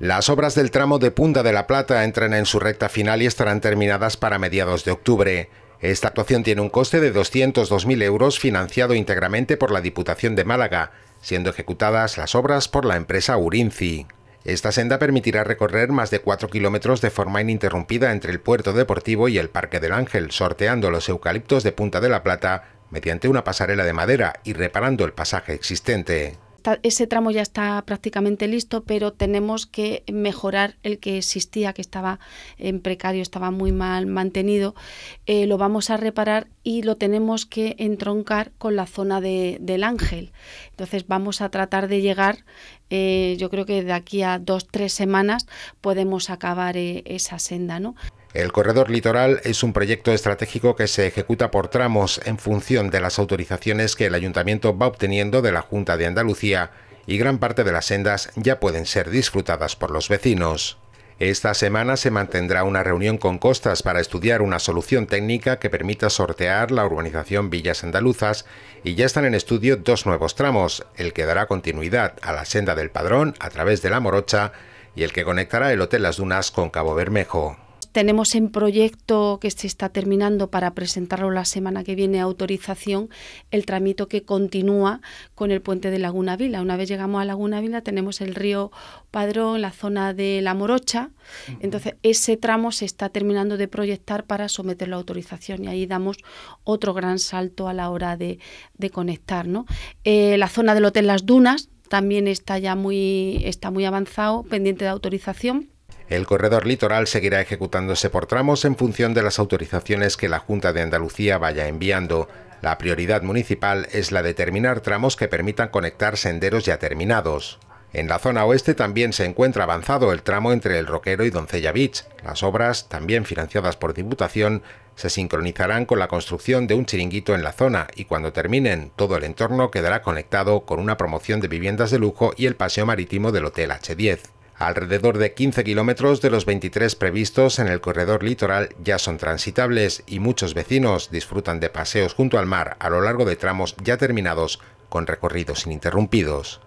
Las obras del tramo de Punta de la Plata entran en su recta final y estarán terminadas para mediados de octubre. Esta actuación tiene un coste de 202.000 euros financiado íntegramente por la Diputación de Málaga, siendo ejecutadas las obras por la empresa Urinci. Esta senda permitirá recorrer más de 4 kilómetros de forma ininterrumpida entre el puerto deportivo y el Parque del Ángel, sorteando los eucaliptos de Punta de la Plata mediante una pasarela de madera y reparando el pasaje existente ese tramo ya está prácticamente listo, pero tenemos que mejorar el que existía, que estaba en precario, estaba muy mal mantenido. Eh, lo vamos a reparar y lo tenemos que entroncar con la zona de, del ángel. Entonces vamos a tratar de llegar, eh, yo creo que de aquí a dos, tres semanas podemos acabar eh, esa senda, ¿no? El corredor litoral es un proyecto estratégico que se ejecuta por tramos en función de las autorizaciones que el ayuntamiento va obteniendo de la Junta de Andalucía y gran parte de las sendas ya pueden ser disfrutadas por los vecinos. Esta semana se mantendrá una reunión con Costas para estudiar una solución técnica que permita sortear la urbanización Villas Andaluzas y ya están en estudio dos nuevos tramos, el que dará continuidad a la senda del Padrón a través de la Morocha y el que conectará el Hotel Las Dunas con Cabo Bermejo tenemos en proyecto que se está terminando para presentarlo la semana que viene a autorización el tramito que continúa con el puente de Laguna Vila. Una vez llegamos a Laguna Vila tenemos el río Padrón, la zona de La Morocha. Entonces ese tramo se está terminando de proyectar para someterlo a autorización y ahí damos otro gran salto a la hora de, de conectar. Eh, la zona del Hotel Las Dunas también está ya muy, está muy avanzado, pendiente de autorización el corredor litoral seguirá ejecutándose por tramos en función de las autorizaciones que la Junta de Andalucía vaya enviando. La prioridad municipal es la de terminar tramos que permitan conectar senderos ya terminados. En la zona oeste también se encuentra avanzado el tramo entre El Roquero y Doncella Beach. Las obras, también financiadas por Diputación, se sincronizarán con la construcción de un chiringuito en la zona y cuando terminen, todo el entorno quedará conectado con una promoción de viviendas de lujo y el paseo marítimo del Hotel H10. Alrededor de 15 kilómetros de los 23 previstos en el corredor litoral ya son transitables y muchos vecinos disfrutan de paseos junto al mar a lo largo de tramos ya terminados con recorridos ininterrumpidos.